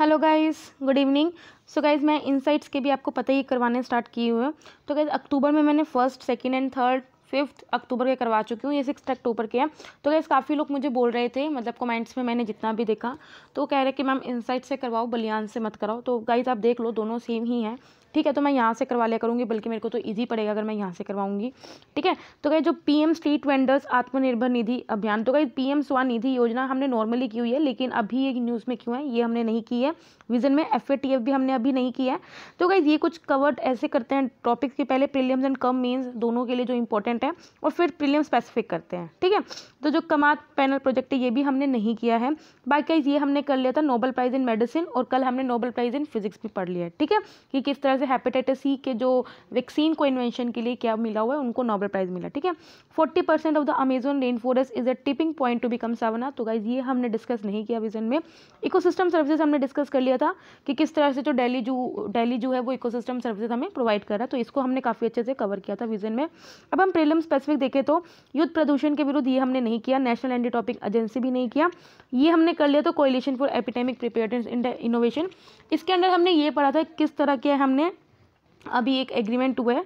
hello guys good evening so guys मैं insights के भी आपको पता ही करवाने स्टार्ट किए हुए हैं तो गाइस अक्टूबर में मैंने first second and third fifth October के करवा चुकी हूँ ये सिक्स अक्टूबर के हैं तो गाइस काफ़ी लोग मुझे बोल रहे थे मतलब कमेंट्स में मैंने जितना भी देखा तो कह रहे कि मैम इनसाइट से करवाओ बलियान से मत कराओ तो गाइज़ आप देख लो दोनों सेम ही हैं ठीक है तो मैं यहाँ से करवा लिया करूँगी बल्कि मेरे को तो ईजी पड़ेगा अगर मैं यहाँ से करवाऊँगी ठीक है तो कहीं जो पी एम स्ट्रीट वेंडर्स आत्मनिर्भर निधि अभियान तो गई पी एम निधि योजना हमने नॉर्मली की हुई है लेकिन अभी ये न्यूज़ में क्यों है ये हमने नहीं की है विजन में एफ भी हमने अभी नहीं किया है तो गई ये कुछ कवर्ड ऐसे करते हैं टॉपिक्स के पहले प्रीलियम्स एंड कम मीन्स दोनों के लिए जो इंपॉर्टेंट है और फिर प्रीलियम स्पेसिफिक करते हैं ठीक है तो जो कमात पैनल प्रोजेक्ट है ये भी हमने नहीं किया है बाकी ये हमने कर लिया था नोबल प्राइज़ इन मेडिसिन और कल हमने नोबल प्राइज़ इन फिजिक्स भी पढ़ लिया है ठीक है कि किस तरह प्राइज़ है हेपेटाइटिस सी के जो वैक्सीन को इन्वेंशन के लिए क्या मिला हुआ है उनको नोबल प्राइज़ मिला ठीक है forty percent of the Amazon rain forest is a tipping point to become savanna तो गाइज ये हमने डिस्कस नहीं किया विजन में इकोसिस्टम सर्विसेज हमने डिस्कस कर लिया था कि किस तरह से जो डेली जू डेली जो है वो इकोसिस्टम सर्विसेज हमें प्रोवाइड कर रहा है तो इसको हमने काफ़ी अच्छे से कवर किया था विजन में अब हम प्रेलम स्पेसिफिक देखें तो युद्ध प्रदूषण के विरुद्ध ये हमने नहीं किया नेशनल एंटी टॉपिक एजेंसी भी नहीं किया ये हमने कर लिया तो coalition for epidemic prepare innovation इसके अंदर हमने ये पढ़ा था किस तरह के हमने अभी एक एग्रीमेंट हुआ है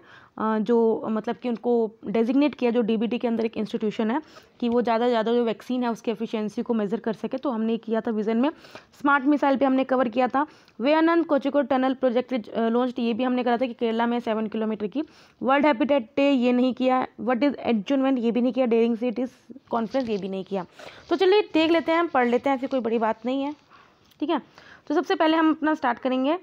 जो मतलब कि उनको डेजिग्नेट किया जो डीबीटी के अंदर एक इंस्टीट्यूशन है कि वो ज़्यादा से ज़्यादा जो वैक्सीन है उसकी एफिशिएंसी को मेज़र कर सके तो हमने किया था विजन में स्मार्ट मिसाइल पे हमने कवर किया था वे अनंत कोचिको टनल प्रोजेक्ट लॉन्च ये भी हमने करा था कि केरला में सेवन किलोमीटर की वर्ल्ड हैबिटेट डे ये नहीं किया वट इज़ एडजमेंट ये भी नहीं किया डेरिंग सिटीज़ कॉन्फ्रेंस ये भी नहीं किया तो चलिए देख लेते हैं पढ़ लेते हैं ऐसी कोई बड़ी बात नहीं है ठीक है तो सबसे पहले हम अपना स्टार्ट करेंगे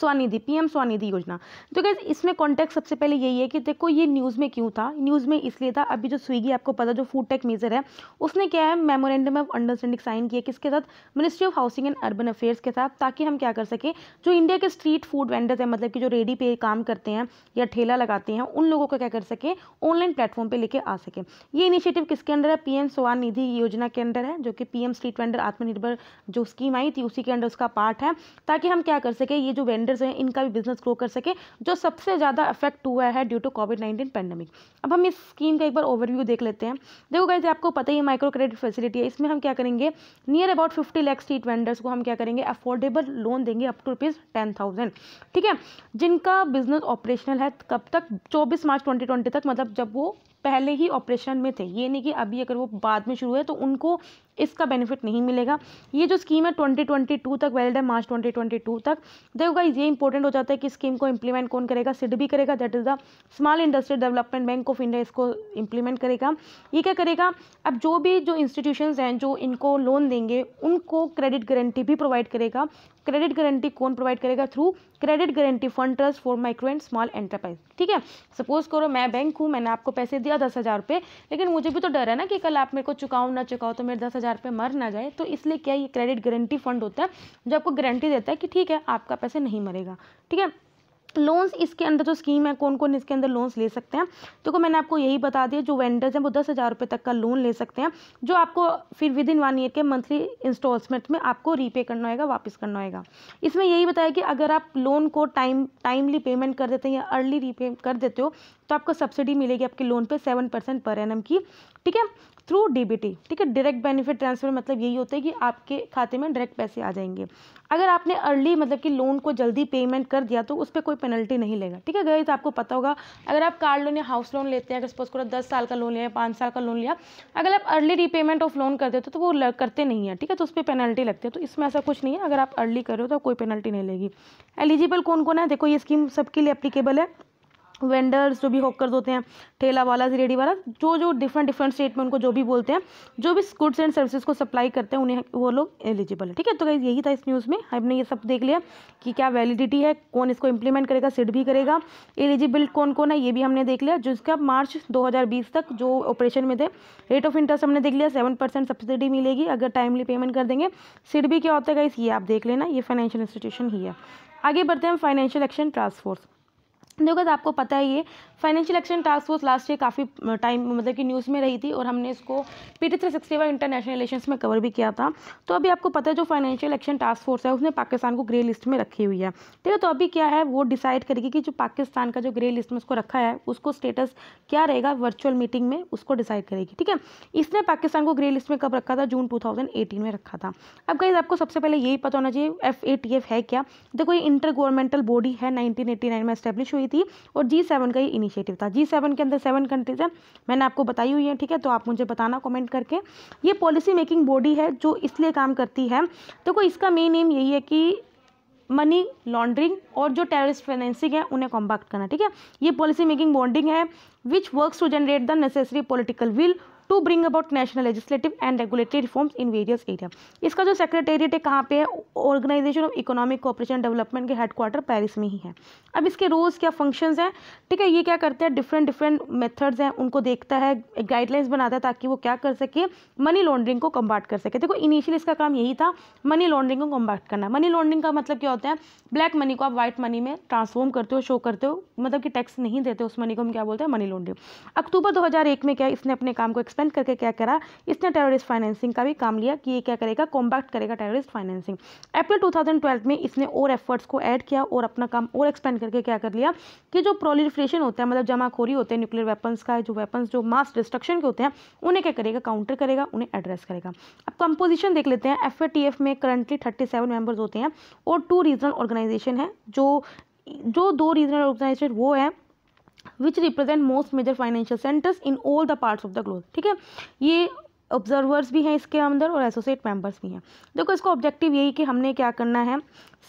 स्वानिधि पीएम स्वानिधि योजना तो गैस इसमें कॉन्टेक्ट सबसे पहले यही है कि देखो ये न्यूज़ में क्यों था न्यूज़ में इसलिए था अभी जो स्विगी आपको पता जो फूड टेक मेजर है उसने क्या है मेमोरेंडम ऑफ अंडरस्टैंडिंग साइन किया किसके साथ ministry of housing and urban affairs के साथ ताकि हम क्या कर सकें जो इंडिया के स्ट्रीट फूड वेंडर्स हैं मतलब कि जो रेडी पे काम करते हैं या ठेला लगाते हैं उन लोगों को क्या कर सकें ऑनलाइन प्लेटफॉर्म पर लेके आ सकें ये इनिशिएटिव किसके अंडर है पीएम निधि योजना के अंडर है जो कि पीएम स्ट्रीट वेंडर आत्मनिर्भर जो स्कीम आई थी उसी के अंडर उसका पार्ट है ताकि हम क्या कर सकें ये जो वेंडर वेंडर्स हैं इनका भी बिजनेस ग्रो कर सके जो सबसे ज़्यादा अफेक्ट हुआ है due to Covid nineteen pandemic अब हम इस स्कीम का एक बार ओवरव्यू देख लेते हैं देखो कैसे आपको पता ही माइक्रो क्रेडिट फैसिलिटी है इसमें हम क्या करेंगे near about fifty lakhs street vendors को हम क्या करेंगे अफोर्डेबल लोन देंगे up to rupees ten thousand ठीक है जिनका बिजनेस ऑपरेशनल है कब तक चौबीस मार्च ट्वेंटी ट्वेंटी तक मतलब जब वो पहले ही ऑपरेशन में थे ये नहीं कि अभी अगर वो बाद में शुरू है तो उनको इसका बेनिफिट नहीं मिलेगा ये जो स्कीम है ट्वेंटी ट्वेंटी टू तक वैलिड है मार्च ट्वेंटी ट्वेंटी टू तक देखो गाइज ये इंपॉर्टेंट हो जाता है कि स्कीम को इंप्लीमेंट कौन करेगा सिड भी करेगा that is the small industry development bank of India इसको इंप्लीमेंट करेगा ये क्या करेगा अब जो भी जो इंस्टीट्यूशन हैं जो इनको लोन देंगे उनको क्रेडिट गारंटी भी प्रोवाइड करेगा क्रेडिट गारंटी कौन प्रोवाइड करेगा through credit guarantee fund trust for micro and small enterprise ठीक है सपोज करो मैं बैंक हूँ मैंने आपको पैसे दिया दस हज़ार रुपये लेकिन मुझे भी तो डर है ना कि कल आप मेरे को चुकाओ ना चुकाओ तो मेरे दस हज़ार रुपये मर ना जाए तो इसलिए क्या ये क्रेडिट गारंटी फंड होता है जो आपको गारंटी देता है कि ठीक है आपका पैसे नहीं मरेगा ठीक है लोन्स इसके अंदर जो स्कीम है कौन कौन इसके अंदर लोन्स ले सकते हैं देखो तो मैंने आपको यही बता दिया जो वेंडर्स हैं वो दस हज़ार रुपये तक का लोन ले सकते हैं जो आपको फिर विद इन वन ईयर के मंथली इंस्टॉल्समेंट में आपको रीपे करना होगा वापस करना होगा इसमें यही बताया कि अगर आप लोन को टाइम टाइमली पेमेंट कर देते हैं या अर्ली रीपे कर देते हो तो आपको सब्सिडी मिलेगी आपके लोन पर सेवन परसेंट पर एन की ठीक है थ्रू डीबीटी ठीक है डायरेक्ट बेनिफिट ट्रांसफ़र मतलब यही होता है कि आपके खाते में डायरेक्ट पैसे आ जाएंगे अगर आपने अर्ली मतलब कि लोन को जल्दी पेमेंट कर दिया तो उस पर कोई पेनल्टी नहीं लेगा ठीक है गई तो आपको पता होगा अगर आप कार लोन या हाउस लोन लेते हैं अगर सपोज करो दस साल का लोन लिया पाँच साल का लोन लिया अगर आप अर्ली रीपेमेंट ऑफ लोन कर देते हो तो वो करते नहीं है ठीक है तो उस पर पेनल्टी लगती है तो इसमें ऐसा कुछ नहीं है अगर आप अर्ली कर रहे हो तो कोई पेनल्टी नहीं लेगी एलिजिबल कौन कौन है देखो ये स्कीम सबके लिए अप्लीकेबल है वेंडर्स जो भी हॉकर्स होते हैं ठेला वाला रेडी वाला जो जो डिफरेंट डिफरेंट स्टेट में उनको जो भी बोलते हैं जो भी गुड्स एंड सर्विसेज को सप्लाई करते हैं उन्हें वो लोग एलिजिबल है ठीक है तो गाइज यही था इस न्यूज़ में हमने ये सब देख लिया कि क्या वैलिडिटी है कौन इसको इंप्लीमेंट करेगा सिड भी करेगा एलिजिबल कौन कौन है ये भी हमने देख लिया जिसका मार्च दो तक जो ऑपरेशन में थे रेट ऑफ इंटरेस्ट हमने देख लिया सेवन परसेंट सब्सिडी मिलेगी अगर टाइमली पेमेंट कर देंगे सिड भी क्या होता है गाइस ये आप देख लेना ये फाइनेंशियल इंस्टीट्यूशन ही है आगे बढ़ते हैं फाइनेंशियल एक्शन टास्क फोर्स देखो आपको पता ही है financial action task force last year काफ़ी टाइम मतलब कि न्यूज़ में रही थी और हमने इसको P T three sixty one international relation में कवर भी किया था तो अभी आपको पता है जो फाइनेंशियल एक्शन टास्क फोर्स है उसने पाकिस्तान को ग्रे लिस्ट में रखी हुई है ठीक है तो अभी क्या है वो डिसाइड करेगी कि जो पाकिस्तान का जो ग्रे लिस्ट में उसको रखा है उसको स्टेटस क्या रहेगा वर्चुअल मीटिंग में उसको डिसाइड करेगी ठीक है इसने पाकिस्तान को ग्रे लिस्ट में कब रखा था जून टू में रखा था अब कहीं आपको सबसे पहले यही पता होना चाहिए एफ है क्या देखो ये इंटर गवर्नमेंटल बॉडी है नाइनटीन में स्टैब्लिश हुई हुई थी और जी सेवन का ये इनिशिएटिव था जी सेवन के अंदर सेवन कंट्रीज़ हैं मैंने आपको बताई हुई है ठीक है तो आप मुझे बताना कमेंट करके ये पॉलिसी मेकिंग बॉडी है जो इसलिए काम करती है देखो तो इसका मेन एम यही है कि मनी लॉन्ड्रिंग और जो टेररिस्ट फाइनेंसिंग है उन्हें कॉम्पैक्ट करना ठीक है ये पॉलिसी मेकिंग बॉन्डिंग है which works to generate the necessary political will to bring about national legislative and regulatory reforms in various area इसका जो सेक्रेटेरिएट है कहाँ पे है organisation of economic cooperation development के हेडक्वार्टर पेरिस में ही है अब इसके रोल्स क्या फंक्शंस हैं ठीक है ये क्या करते हैं डिफरेंट डिफरेंट मेथड्स हैं उनको देखता है गाइडलाइंस बनाता है ताकि वो क्या कर सके मनी लॉन्ड्रिंग को कम्बाट कर सके देखो इनिशियल इसका काम यही था मनी लॉन्ड्रिंग को कम्बाट करना मनी लॉन्ड्रिंग का मतलब क्या होता है ब्लैक मनी को आप व्हाइट मनी में ट्रांसफॉर्म करते हो शो करते हो मतलब कि टैक्स नहीं देते उस मनी को हम क्या बोलते हैं मनी लॉन्ड्रिंग अक्टूबर दो में क्या इसने अपने काम को एक्सपेंड करके क्या करा इसने टेररिस्ट फाइनेंसिंग का भी काम लिया कि ये क्या करेगा कॉम्बैक्ट करेगा टेररिस्ट फाइनेंसिंग अप्रैल 2012 में इसने और एफर्ट्स को ऐड किया और अपना काम और एक्सपेंड करके क्या कर लिया कि जो प्रोलिफ्रेशन होता है मतलब जमाखोरी होते हैं न्यूक्लियर वेपन्स का जो वेपन्स जो मास डिस्ट्रक्शन के होते हैं उन्हें क्या करेगा काउंटर करेगा उन्हें एड्रेस करेगा अब कंपोजिशन देख लेते हैं एफ में करंटली थर्टी सेवन मेम्बर्स होते हैं और टू रीजनल ऑर्गेनाइजेशन है जो जो दो रीजनल ऑर्गेनाइजेशन वो है which represent most major financial centres in all the parts of the globe ठीक है ये ऑब्जर्वर्स भी हैं इसके अंदर और एसोसिएट मेंबर्स भी हैं देखो इसका ऑब्जेक्टिव यही कि हमने क्या करना है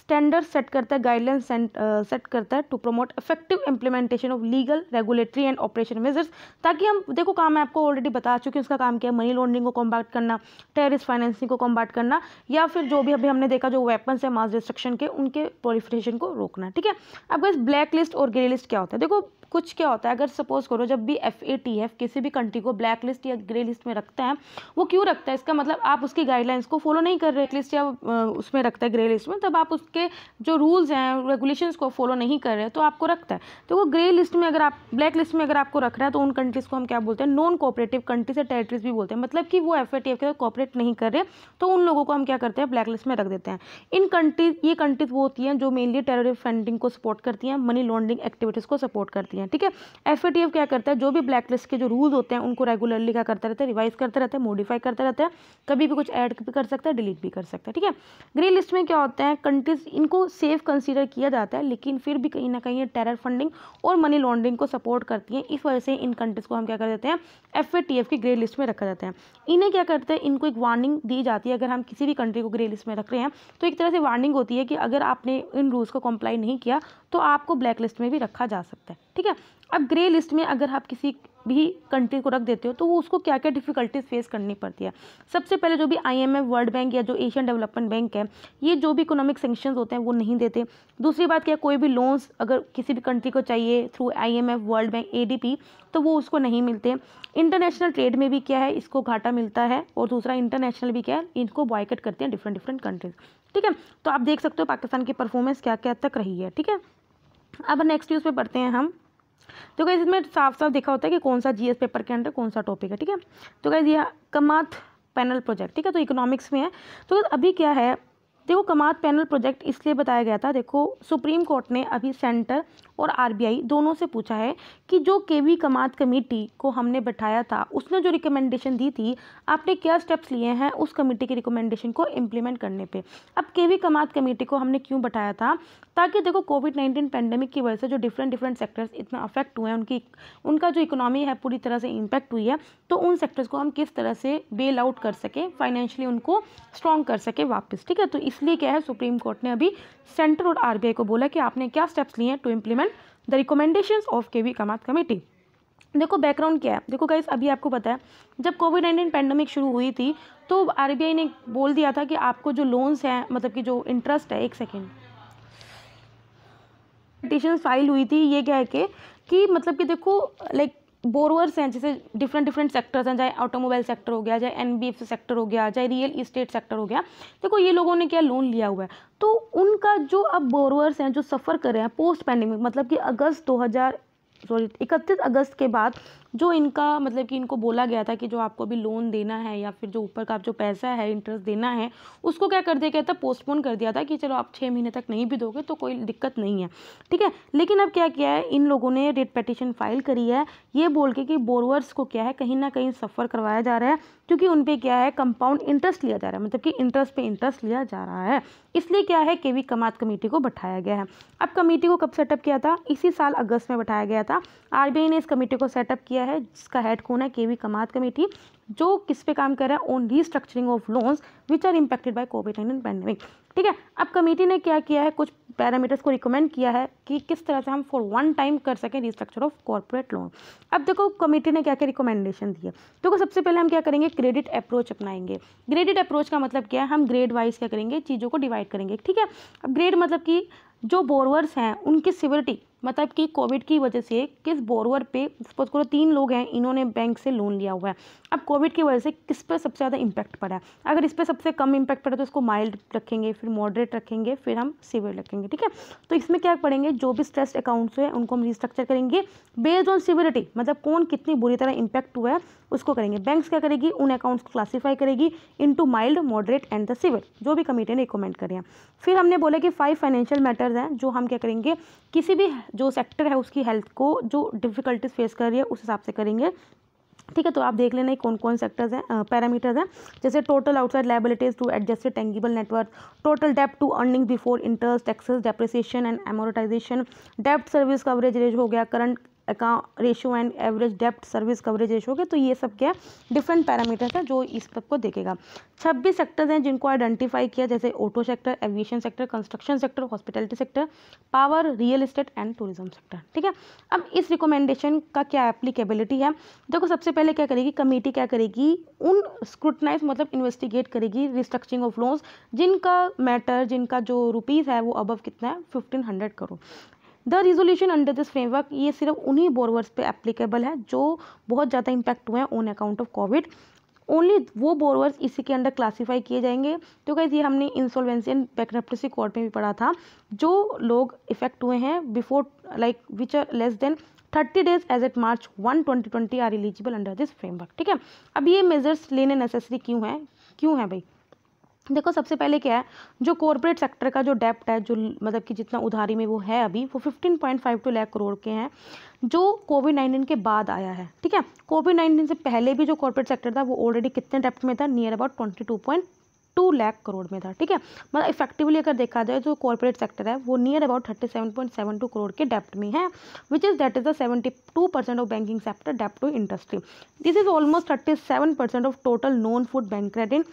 स्टैंडर्ड सेट करता है गाइडलाइन सेट करता है to promote effective implementation of legal regulatory and operation measures ताकि हम देखो काम मैं आपको ऑलरेडी बता चुकी हूँ उसका काम क्या है मनी लॉन्ड्रिंग को कॉम्बैक्ट करना टेररिस्ट फाइनेंसिंग को कॉम्बैक्ट करना या फिर जो भी अभी हमने देखा जो वेपन्स है मास डिस्ट्रक्शन के उनके प्रोलिफ्रेशन को रोकना ठीक है अब इस ब्लैक लिस्ट और ग्रे लिस्ट क्या होता है देखो कुछ क्या होता है अगर सपोज करो जब भी एफ ए टी एफ किसी भी कंट्री को ब्लैक लिस्ट या ग्रे लिस्ट में रखता है वो क्यों रखता है इसका मतलब आप उसकी गाइडलाइंस को फॉलो नहीं कर रहे लिस्ट या उसमें रखता है ग्रे लिस्ट में तब आप उसके जो रूल्स हैं रेगुलेशन को फॉलो नहीं कर रहे तो आपको रखता है तो वो ग्रे लिस्ट में अगर आप ब्लैक लिस्ट में अगर आपको रख रहा है तो उन कंट्रीज़ को हम क्या बोलते हैं नॉन कोऑपरेटिव कंट्रीज या टेरिटरीज भी बोलते हैं मतलब कि वो एफ ए टी एफ के साथ कॉपरेट नहीं कर रहे तो उन लोगों को हम क्या करते हैं ब्लैक लिस्ट में रख देते हैं इन कंट्रीज ये कंट्रीज वो होती हैं जो मेनली टेरर फंडिंग को सपोर्ट करती हैं मनी लॉन्ड्रिंग एक्टिविटीज़ को सपोर्ट करती हैं हैं ठीक है एफ क्या करता है जो भी ब्लैक लिस्ट के जो रूल्स होते हैं उनको रेगुलरली क्या करता रहता है रिवाइज करता रहता है मॉडिफाई करता रहता है कभी भी कुछ ऐड भी कर सकता है डिलीट भी कर सकता है ठीक है ग्रे लिस्ट में क्या होता है कंट्रीज इनको सेफ कंसिडर किया जाता है लेकिन फिर भी कहीं ना कहीं ये टेरर फंडिंग और मनी लॉन्ड्रिंग को सपोर्ट करती हैं इस वजह से इन कंट्रीज़ को हम क्या कर देते हैं एफ की ग्रे लिस्ट में रखा जाता है इन्हें क्या करते हैं इनको एक वार्निंग दी जाती है अगर हम किसी भी कंट्री को ग्रे लिस्ट में रख रहे हैं तो एक तरह से वार्निंग होती है कि अगर आपने इन रूल्स को कॉम्प्लाई नहीं किया तो आपको ब्लैक लिस्ट में भी रखा जा सकता है ठीक है ना अब ग्रे लिस्ट में अगर आप किसी भी कंट्री को रख देते हो तो वो उसको क्या क्या डिफ़िकल्टीज फेस करनी पड़ती है सबसे पहले जो भी आईएमएफ वर्ल्ड बैंक या जो एशियन डेवलपमेंट बैंक है ये जो भी इकोनॉमिक सेंक्शन होते हैं वो नहीं देते दूसरी बात क्या कोई भी लोन्स अगर किसी भी कंट्री को चाहिए through IMF world bank ADP तो वो उसको नहीं मिलते इंटरनेशनल ट्रेड में भी क्या है इसको घाटा मिलता है और दूसरा इंटरनेशनल भी क्या है इनको बॉयकट करते हैं डिफरेंट डिफरेंट कंट्रीज ठीक है तो आप देख सकते हो पाकिस्तान की परफॉर्मेंस क्या क्या तक रही है ठीक है अब नेक्स्ट न्यूज़ पर पढ़ते हैं हम तो गाइज इसमें साफ साफ देखा होता है कि कौन सा जीएस पेपर के अंडर कौन सा टॉपिक है ठीक है तो गाइज यह कमाथ पैनल प्रोजेक्ट ठीक है तो इकोनॉमिक्स में है तो अभी क्या है देखो कमात पैनल प्रोजेक्ट इसलिए बताया गया था देखो सुप्रीम कोर्ट ने अभी सेंटर और आरबीआई दोनों से पूछा है कि जो के वी कमात कमेटी को हमने बैठाया था उसने जो रिकमेंडेशन दी थी आपने क्या स्टेप्स लिए हैं उस कमेटी की रिकमेंडेशन को इम्प्लीमेंट करने पे अब के वी कमात कमेटी को हमने क्यों बैठाया था ताकि देखो कोविड नाइन्टीन पैंडेमिक की वजह से जो डिफरेंट डिफरेंट सेक्टर्स इतना अफेक्ट हुए हैं उनकी उनका जो इकोनॉमी है पूरी तरह से इम्पैक्ट हुई है तो उन सेक्टर्स को हम किस तरह से बेल आउट कर सकें फाइनेंशियली उनको स्ट्रॉन्ग कर सकें वापस ठीक है तो इस इसलिए क्या है सुप्रीम कोर्ट ने अभी सेंट्रल और आरबीआई को बोला कि आपने क्या स्टेप्स लिए हैं to implement the recommendation of K V Kamath committee देखो बैकग्राउंड क्या है देखो गाइस अभी आपको पता है जब कोविड नाइन्टीन पैंडमिक शुरू हुई थी तो आरबीआई ने बोल दिया था कि आपको जो लोन्स हैं मतलब कि जो इंटरेस्ट है एक सेकेंड पिटिशन फाइल हुई थी ये कह के कि मतलब कि देखो लाइक बोरवर्स हैं जैसे डिफरेंट डिफरेंट सेक्टर्स हैं चाहे ऑटोमोबाइल सेक्टर हो गया चाहे एन सेक्टर हो गया चाहे रियल इस्टेट सेक्टर हो गया देखो ये लोगों ने क्या लोन लिया हुआ है तो उनका जो अब बोरवर्स हैं जो सफ़र कर रहे हैं पोस्ट पैंडमिक मतलब कि अगस्त दो सॉरी इकतीस अगस्त के बाद जो इनका मतलब कि इनको बोला गया था कि जो आपको अभी लोन देना है या फिर जो ऊपर का आप जो पैसा है इंटरेस्ट देना है उसको क्या कर दिया गया था पोस्टपोन कर दिया था कि चलो आप छः महीने तक नहीं भी दोगे तो कोई दिक्कत नहीं है ठीक है लेकिन अब क्या किया है इन लोगों ने रेट पटिशन फाइल करी है ये बोल के कि बोरवर्स को क्या है कहीं ना कहीं सफ़र करवाया जा रहा है क्योंकि उन पर क्या है कंपाउंड इंटरेस्ट लिया जा रहा है मतलब कि इंटरेस्ट पर इंटरेस्ट लिया जा रहा है इसलिए क्या है के वी कमात कमेटी को बैठाया गया है अब कमेटी को कब सेटअप किया था इसी साल अगस्त में बैठाया गया था आर ने इस कमेटी को सेटअप किया है जिसका हेड कौन है के वी कमात कमेटी जो किस पे काम कर रहा है on restructuring of loans which are impacted by Covid nineteen pandemic ठीक है अब कमेटी ने क्या किया है कुछ पैरामीटर्स को रिकमेंड किया है कि किस तरह से हम फॉर वन टाइम कर सकें रिस्ट्रक्चर ऑफ कॉर्पोरेट लोन अब देखो कमेटी ने क्या क्या रिकमेंडेशन दिए देखो सबसे पहले हम क्या करेंगे क्रेडिट अप्रोच अपनाएंगे ग्रेडिड अप्रोच का मतलब क्या है हम ग्रेड वाइज क्या करेंगे चीज़ों को डिवाइड करेंगे ठीक है अब ग्रेड मतलब कि जो बोरवर्स हैं उनकी सिविलिटी मतलब कि कोविड की वजह से किस बोरवर पे सपोज करो तीन लोग हैं इन्होंने बैंक से लोन लिया हुआ है अब कोविड की वजह से किस पर सबसे ज़्यादा इम्पैक्ट पड़ा है अगर इस पर सबसे कम इम्पैक्ट पड़ा तो इसको माइल्ड रखेंगे फिर मॉडरेट रखेंगे फिर हम सिवियर रखेंगे ठीक है तो इसमें क्या पढ़ेंगे जो भी स्ट्रेस अकाउंट्स हैं उनको हम रिस्ट्रक्चर करेंगे बेस्ड ऑन सीवियरिटी मतलब कौन कितनी बुरी तरह इम्पैक्ट हुआ है उसको करेंगे बैंक्स क्या करेगी उन अकाउंट्स को क्लासीफाई करेगी into mild moderate and the severe जो भी कमेटी ने रिकमेंड हैं फिर हमने बोला कि फाइव फाइनेंशियल मैटर्स हैं जो हम क्या करेंगे किसी भी जो सेक्टर है उसकी हेल्थ को जो डिफ़िकल्टीज फेस कर रही है उस हिसाब से करेंगे ठीक है तो आप देख लेना कौन कौन सेक्टर्स हैं पैरामीटर्स हैं जैसे total outside liabilities to adjusted टेंगिबल network total dept to earning before interest taxes depreciation and एमोरटाइजेशन dept service coverage raise हो गया current account ratio and average dept service coverage ratio के तो ये सब क्या है डिफरेंट पैरामीटर्स हैं जो इस सब को देखेगा छब्बीस सेक्टर्स हैं जिनको आइडेंटिफाई किया जैसे auto sector aviation sector construction sector hospitality sector power real estate and tourism sector ठीक है अब इस रिकमेंडेशन का क्या एप्लीकेबिलिटी है देखो सबसे पहले क्या करेगी कमेटी क्या करेगी उन स्क्रूटनाइज मतलब इन्वेस्टिगेट करेगी रिस्ट्रक्चरिंग ऑफ लोन्स जिनका मैटर जिनका जो रुपीज़ है वो अबव कितना है fifteen hundred crore the resolution under this framework ये सिर्फ उन्हीं बोरवर्स पे एप्लीकेबल है जो बहुत ज़्यादा इम्पैक्ट हुए हैं on account of Covid only वो बोरवर्स इसी के अंडर क्लासीफाई किए जाएंगे तो क्या ये हमने इंसॉल्वेंसी एंड बैकनेप्टसी कोर्ट में भी पढ़ा था जो लोग इफेक्ट हुए हैं before like which are less than thirty days as at March one twenty twenty are eligible under this framework ठीक है अब ये मेजर्स लेने नेसेसरी क्यों हैं क्यों है भाई देखो सबसे पहले क्या है जो कॉरपोरेट सेक्टर का जो डेप्ट है जो मतलब कि जितना उधारी में वो है अभी वो point five two lakh crore के हैं जो कोविड नाइन्टीन के बाद आया है ठीक है कोविड नाइन्टीन से पहले भी जो कॉरपोरेट सेक्टर था वो ऑलरेडी कितने डेप्ट में था near about twenty two point two lakh crore में था ठीक है मतलब इफेक्टिवली अगर देखा जाए जो कॉरपोरेट सेक्टर है वो near about thirty seven point seven two crore के डेप्ट में है which is that is the seventy two percent of banking sector डेप्ट to industry this is almost thirty seven percent of total non food bank credit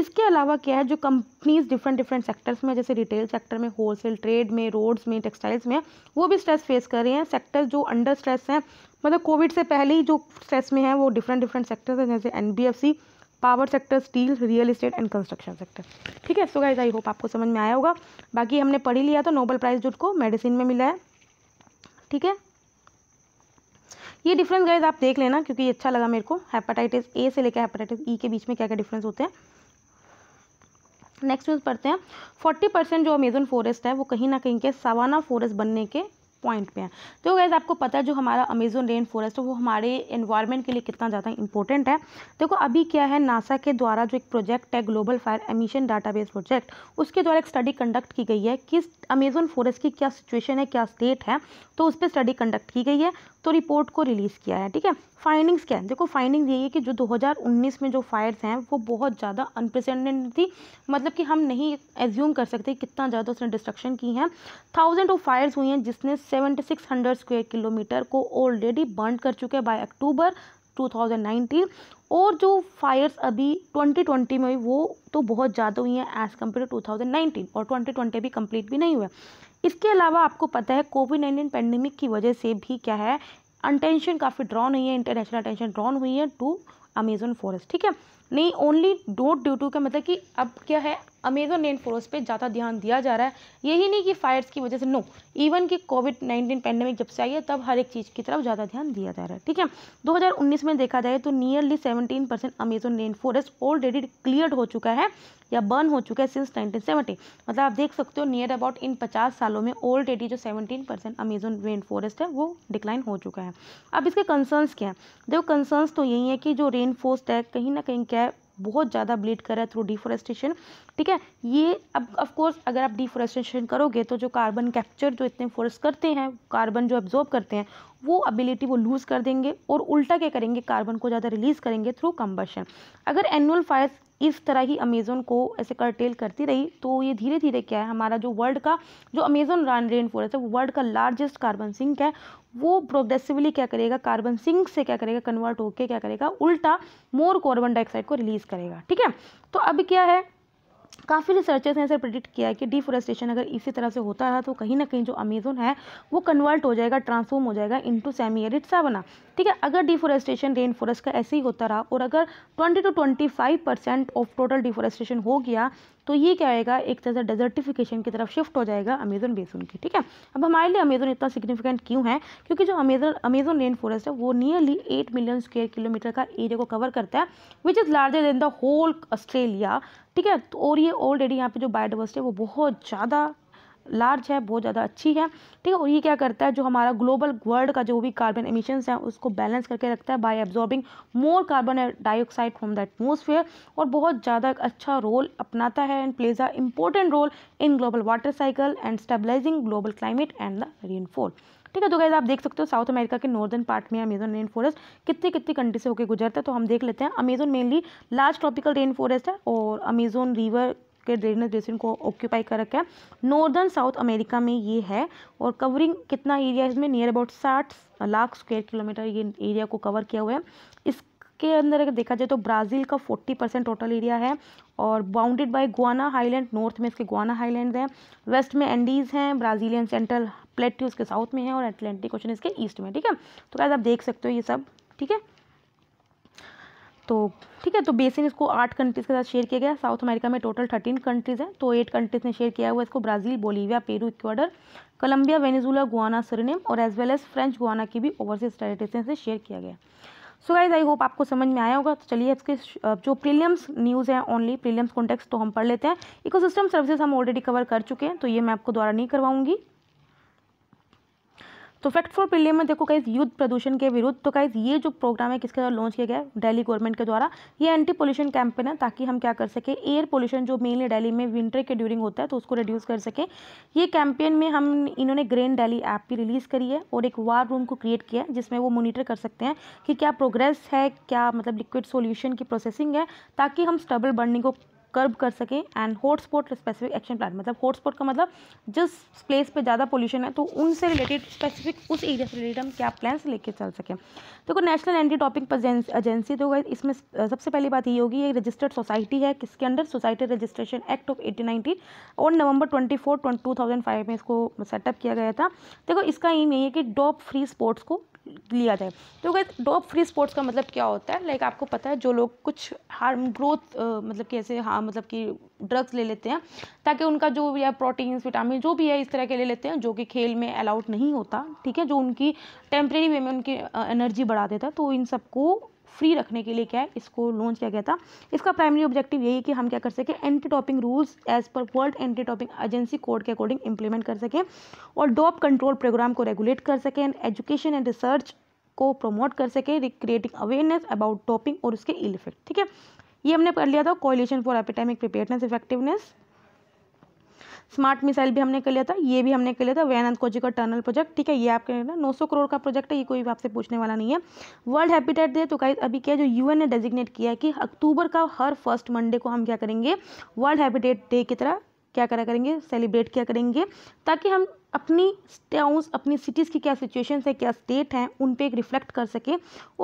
इसके अलावा क्या है जो कंपनीज डिफरेंट डिफरेंट सेक्टर्स में जैसे रिटेल सेक्टर में wholesale trade में रोड्स में टेक्सटाइल्स में वो भी स्ट्रेस फेस कर रहे हैं सेक्टर्स जो अंडर स्ट्रेस हैं मतलब कोविड से पहले ही जो स्ट्रेस में है वो डिफरेंट डिफरेंट सेक्टर्स हैं जैसे N B F C power sector steel real estate and construction sector ठीक है सो गाइज आई होप आपको समझ में आया होगा बाकी हमने पढ़ ही लिया तो नोबल प्राइज़ को मेडिसिन में मिला है ठीक है ये डिफरेंस गाइज आप देख लेना क्योंकि ये अच्छा लगा मेरे को हेपेटाइटिस ए से लेकर हेपेटाइटिस ई e के बीच में क्या क्या डिफरेंस होते हैं नेक्स्ट न्यूज़ पढ़ते हैं फोर्टी परसेंट जो अमेजन फॉरेस्ट है वो कहीं ना कहीं के सवाना फॉरेस्ट बनने के पॉइंट पे हैं तो गैस आपको पता है जो हमारा अमेजोन रेन फॉरेस्ट है वो हमारे इन्वायरमेंट के लिए कितना ज़्यादा इंपॉर्टेंट है देखो अभी क्या है नासा के द्वारा जो एक प्रोजेक्ट है global fire emission database project उसके द्वारा एक स्टडी कंडक्ट की गई है कि अमेजोन फॉरेस्ट की क्या सिचुएशन है क्या स्टेट है तो उस पर स्टडी कंडक्ट की गई है तो रिपोर्ट को रिलीज़ किया है ठीक है फाइंडिंग्स क्या है देखो फाइंडिंग यही है कि जो 2019 में जो फायर्स हैं वो बहुत ज़्यादा अनप्रेसिडेंटेड थी मतलब कि हम नहीं एज्यूम कर सकते कितना ज़्यादा उसने डिस्ट्रक्शन की हैं थाउजेंड ऑफ फायर्स हुई हैं जिसने सेवेंटी सिक्स हंड्रेड किलोमीटर को ऑलरेडी बर्न कर चुके हैं बाय अक्टूबर 2019 और जो फायर्स अभी 2020 में हुई वो तो बहुत ज़्यादा हुई हैं एज़ कम्पेयर टू 2019 और 2020 भी कंप्लीट भी नहीं हुआ इसके अलावा आपको पता है कोविड नाइन्टीन पेंडेमिक की वजह से भी क्या है अटेंशन काफ़ी ड्रॉ नहीं है इंटरनेशनल अटेंशन ड्रॉन हुई है टू अमेजन फॉरेस्ट ठीक है नहीं ओनली डोट ड्यू टू का मतलब कि अब क्या है अमेजोन फॉरेस्ट पर ज़्यादा ध्यान दिया जा रहा है यही नहीं कि फायर्स की वजह से नो इवन कि कोविड नाइन्टीन पैंडेमिक जब से आई है तब हर एक चीज़ की तरफ ज़्यादा ध्यान दिया जा रहा है ठीक है 2019 में देखा जाए तो nearly 17 percent Amazon rain forest already clear हो चुका है या बर्न हो चुका है सिंस सेवेंटी मतलब आप देख सकते हो नियर अबाउट इन पचास सालों में ऑलरेडी जो seventeen percent Amazon rain forest है वो डिक्लाइन हो चुका है अब इसके कंसर्न्स क्या हैं देखो कंसर्न्स तो यही है कि जो रेन फॉरेस्ट है कहीं ना कहीं क्या है बहुत ज़्यादा ब्लीड कर रहा है थ्रू डिफोरेस्टेशन ठीक है ये अब ऑफकोर्स अगर आप डिफोरेस्टेशन करोगे तो जो कार्बन कैप्चर जो इतने फोरेस्ट करते हैं कार्बन जो एब्जॉर्ब करते हैं वो एबिलिटी वो लूज़ कर देंगे और उल्टा क्या करेंगे कार्बन को ज़्यादा रिलीज़ करेंगे थ्रू कम्बशन अगर एनुअल फायर इस तरह ही अमेजोन को ऐसे करटेल करती रही तो ये धीरे धीरे क्या है हमारा जो वर्ल्ड का जो अमेजोन रान रेन फॉरेस्ट है वो वर्ल्ड का लार्जेस्ट कार्बन सिंक है वो प्रोग्रेसिवली क्या करेगा कार्बन सिंक से क्या करेगा कन्वर्ट होकर क्या करेगा उल्टा मोर कार्बन डाइऑक्साइड को रिलीज़ करेगा ठीक है तो अब क्या है काफ़ी रिसर्चर्स ने ऐसे प्रिडिक्ट किया है कि डिफोरेस्टेशन अगर इसी तरह से होता रहा तो कहीं ना कहीं जो अमेजोन है वो कन्वर्ट हो जाएगा ट्रांसफॉर्म हो जाएगा इंटू सेमी एरिड सावना ठीक है अगर डिफोरेस्टेशन रेन फॉरेस्ट का ऐसे ही होता रहा और अगर twenty two twenty five percent of total deforestation हो गया तो ये क्या आएगा एक तरह से डेजर्टिफिकेशन की तरफ शिफ्ट हो जाएगा अमेजोन बेसन की ठीक है अब हमारे लिए अमेजोन इतना सिग्निफिकेंट क्यों है क्योंकि जो अमेजन अमेजोन रेन फॉरेस्ट है वो nearly eight million square kilometre का एरिया को कवर करता है which is larger than the whole Australia ठीक है तो और ये ऑलरेडी यहाँ पे जो बायोडाइवर्सिटी है वो बहुत ज़्यादा लार्ज है बहुत ज़्यादा अच्छी है ठीक है और ये क्या करता है जो हमारा ग्लोबल वर्ल्ड का जो भी कार्बन एमिशंस है उसको बैलेंस करके रखता है by absorbing more carbon dioxide from the atmosphere और बहुत ज़्यादा एक अच्छा रोल अपनाता है and plays a important role in global water cycle and stabilising global climate and the rainfall ठीक है तो गैस आप देख सकते हो साउथ अमेरिका के नॉर्दर्न पार्ट में अमेजन रेन फॉरेस्ट कितनी कितनी कंट्री से होकर गुजरता है तो हम देख लेते हैं Amazon mainly large tropical rain forest है और अमेजोन रिवर के ड्रेनेज बेसिन को ऑक्यूपाई कर रखा है नॉर्दर्न साउथ अमेरिका में ये है और कवरिंग कितना एरिया इसमें नियर अबाउट साठ लाख स्क्वेयर किलोमीटर ये एरिया को कवर किया हुआ है इस के अंदर अगर देखा जाए तो ब्राज़ील का 40 परसेंट टोटल एरिया है और bounded by Guiana highland north में इसके गुआना हाईलैंड हैं वेस्ट में एंडीज़ हैं ब्राज़ीलियन सेंट्रल प्लेट्यू इसके साउथ में है और अटलांटिक ओशन इसके ईस्ट में ठीक है तो क्या आप देख सकते हो ये सब ठीक है तो ठीक है तो बेसिन इसको आठ कंट्रीज़ के साथ शेयर किया गया साउथ अमेरिका में टोटल थर्टीन कंट्रीज़ हैं तो एट कंट्रीज़ ने शेयर किया हुआ इसको Brazil Bolivia Peru Ecuador Colombia Venezuela Guiana Suriname और as well as French Guiana की भी ओवरसीज टेरिटरीज से शेयर किया गया सो गाइज आई होप आपको समझ में आया होगा तो चलिए इसके जो प्रीलियम्स न्यूज़ है ओनली प्रीलियम्स कॉन्टेक्स तो हम पढ़ लेते हैं इकोसिस्टम सर्विसेज हम ऑलरेडी कवर कर चुके हैं तो ये मैं आपको द्वारा नहीं करवाऊंगी तो फैक्ट फॉर पिल्ली में देखो कहीं युद्ध प्रदूषण के विरुद्ध तो कहीं ये जो प्रोग्राम है किसके द्वारा लॉन्च किया गया है दिल्ली गवर्नमेंट के द्वारा ये एंटी पोल्यूशन कैंपेन है ताकि हम क्या कर सकें एयर पोल्यूशन जो मेनली दिल्ली में विंटर के ड्यूरिंग होता है तो उसको रिड्यूस कर सकें ये कैंपेन में हम इन्होंने ग्रेन डेली ऐप भी रिलीज़ करी है और एक वार रूम को क्रिएट किया है जिसमें वो मोनिटर कर सकते हैं कि क्या प्रोग्रेस है क्या मतलब लिक्विड सोल्यूशन की प्रोसेसिंग है ताकि हम स्टबल बर्निंग को कर्ब कर सकें and hot spot specific action plan मतलब हॉट स्पॉट का मतलब जिस प्लेस पे ज़्यादा पोल्यूशन है तो उनसे रिलेटेड स्पेसिफिक उस एरिया से रिलेटेड हम क्या प्लान्स लेके चल सकें देखो नेशनल एंटी डॉपिंग एजेंसी तो इसमें सबसे पहली बात ये होगी ये रजिस्टर्ड सोसाइटी है किसके under society registration act of eighteen nineteen और November twenty four two thousand five में इसको सेटअप किया गया था देखो इसका एम यही है कि डॉप फ्री स्पोर्ट्स को लिया जाए तो गैस डॉप फ्री स्पोर्ट्स का मतलब क्या होता है लाइक आपको पता है जो लोग कुछ हार्म ग्रोथ मतलब कि ऐसे हाँ मतलब कि ड्रग्स ले लेते हैं ताकि उनका जो या प्रोटीन्स विटामिन जो भी है इस तरह के ले लेते हैं जो कि खेल में अलाउड नहीं होता ठीक है जो उनकी टेम्प्रेरी वे में उनकी एनर्जी बढ़ा देता है तो इन सबको फ्री रखने के लिए क्या है इसको लॉन्च किया गया था इसका प्राइमरी ऑब्जेक्टिव यही कि हम क्या कर सकें anti doping rules as per world anti doping agency code के अकॉर्डिंग इंप्लीमेंट कर सकें और डॉप कंट्रोल प्रोग्राम को रेगुलेट कर सकें एंड एजुकेशन एंड रिसर्च को प्रमोट कर सके क्रिएटिंग अवेयरनेस अबाउट टॉपिंग और उसके इल इफेक्ट ठीक है ये हमने पढ़ लिया था coalition for epidemic preparedness effectiveness smart missile भी हमने कर लिया था ये भी हमने कर लिया था वैनंद का टनल प्रोजेक्ट ठीक है ये आपके नौ सौ करोड़ का प्रोजेक्ट है ये कोई आपसे पूछने वाला नहीं है वर्ल्ड हैबिटेट डे तो गाइज अभी क्या जो यू ने डेजिग्नेट किया है कि अक्टूबर का हर फर्स्ट मंडे को हम क्या करेंगे वर्ल्ड हैबिटेट डे की तरह क्या करा करेंगे सेलिब्रेट किया करेंगे ताकि हम अपनी टाउन्स अपनी सिटीज़ की क्या सिचुएशन है क्या स्टेट हैं उन पर एक रिफ्लेक्ट कर सकें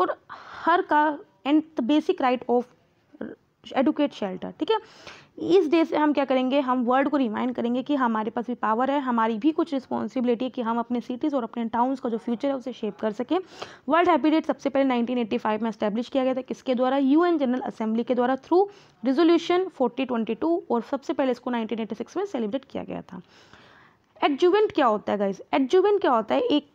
और हर का and the basic right of adequate shelter ठीक है इस डे से हम क्या करेंगे हम वर्ल्ड को रिमाइंड करेंगे कि हमारे पास भी पावर है हमारी भी कुछ रिस्पॉन्सिबिलिटी है कि हम अपने सिटीज़ और अपने टाउन्स का जो फ्यूचर है उसे शेप कर सकें वर्ल्ड हैप्पी डेट सबसे पहले 1985 में एस्टेब्लिश किया गया था किसके द्वारा यूएन जनरल असेंबली के द्वारा थ्रू रिजोल्यूशन फोर्टी और सबसे पहले इसको नाइनटीन में सेलिब्रेट किया गया था एडजुवेंट क्या होता है गाइज एडजुवेंट क्या होता है एक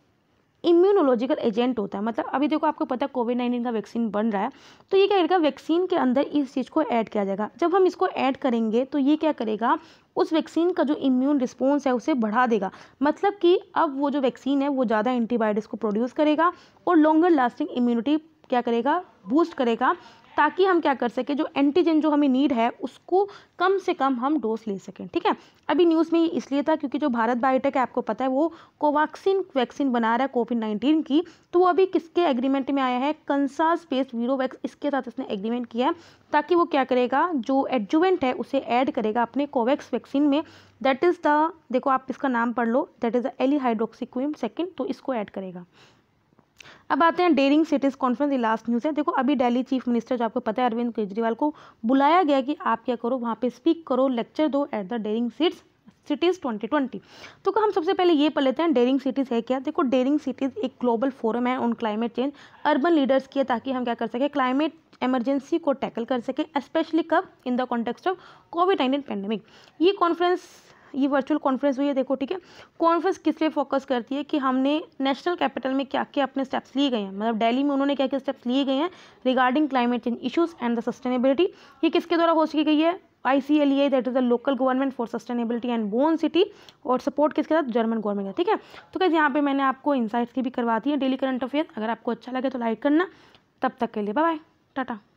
इम्यूनोलॉजिकल एजेंट होता है मतलब अभी देखो आपको पता है कोविड नाइन्टीन का वैक्सीन बन रहा है तो ये क्या करेगा वैक्सीन के अंदर इस चीज़ को ऐड किया जाएगा जब हम इसको ऐड करेंगे तो ये क्या करेगा उस वैक्सीन का जो इम्यून रिस्पॉन्स है उसे बढ़ा देगा मतलब कि अब वो जो वैक्सीन है वो ज़्यादा एंटीबायोटिक्स को प्रोड्यूस करेगा और लॉन्गर लास्टिंग इम्यूनिटी क्या करेगा बूस्ट करेगा ताकि हम क्या कर सकें जो एंटीजन जो हमें नीड है उसको कम से कम हम डोज ले सकें ठीक है अभी न्यूज़ में ये इसलिए था क्योंकि जो भारत बायोटेक है आपको पता है वो कोवैक्सीन वैक्सीन बना रहा है कोविड नाइन्टीन की तो वो अभी किसके एग्रीमेंट में आया है कंसास बेस्ड वीरोवैक्स इसके साथ इसने एग्रीमेंट किया है ताकि वो क्या करेगा जो एडजुवेंट है उसे ऐड करेगा अपने कोवैक्स वैक्सीन में दैट इज़ द देखो आप इसका नाम पढ़ लो that is the alhydroxiquim second तो इसको ऐड करेगा अब आते हैं डेरिंग सिटीज़ कॉन्फ्रेंस की लास्ट न्यूज़ है देखो अभी दिल्ली चीफ मिनिस्टर जो आपको पता है अरविंद केजरीवाल को बुलाया गया कि आप क्या करो वहाँ पे स्पीक करो लेक्चर दो at the daring sits cities 2020 तो हम सबसे पहले ये पढ़ लेते हैं डेरिंग सिटीज़ है क्या देखो डेरिंग सिटीज़ एक ग्लोबल फोरम है on climate change urban leaders की है ताकि हम क्या कर सकें क्लाइमेट एमरजेंसी को टैकल कर सकें स्पेशली कब in the context of Covid nineteen pandemic ये कॉन्फ्रेंस ये वर्चुअल कॉन्फ्रेंस हुई है देखो ठीक है कॉन्फ्रेंस किस लिए फोकस करती है कि हमने नेशनल कैपिटल में क्या क्या अपने स्टेप्स लिए गए हैं मतलब डेली में उन्होंने क्या क्या स्टेप्स लिए गए हैं regarding climate change issues and the sustainability ये किसके द्वारा होस्ट की गई है I C L E that is the local government for sustainability and Bonn city और सपोर्ट किसके साथ जर्मन गवर्नमेंट है ठीक है तो कैसे यहाँ पे मैंने आपको इनसाइट्स की भी करवा दी है डेली करंट अफेयर अगर आपको अच्छा लगे तो लाइक करना तब तक के लिए बाय टाटा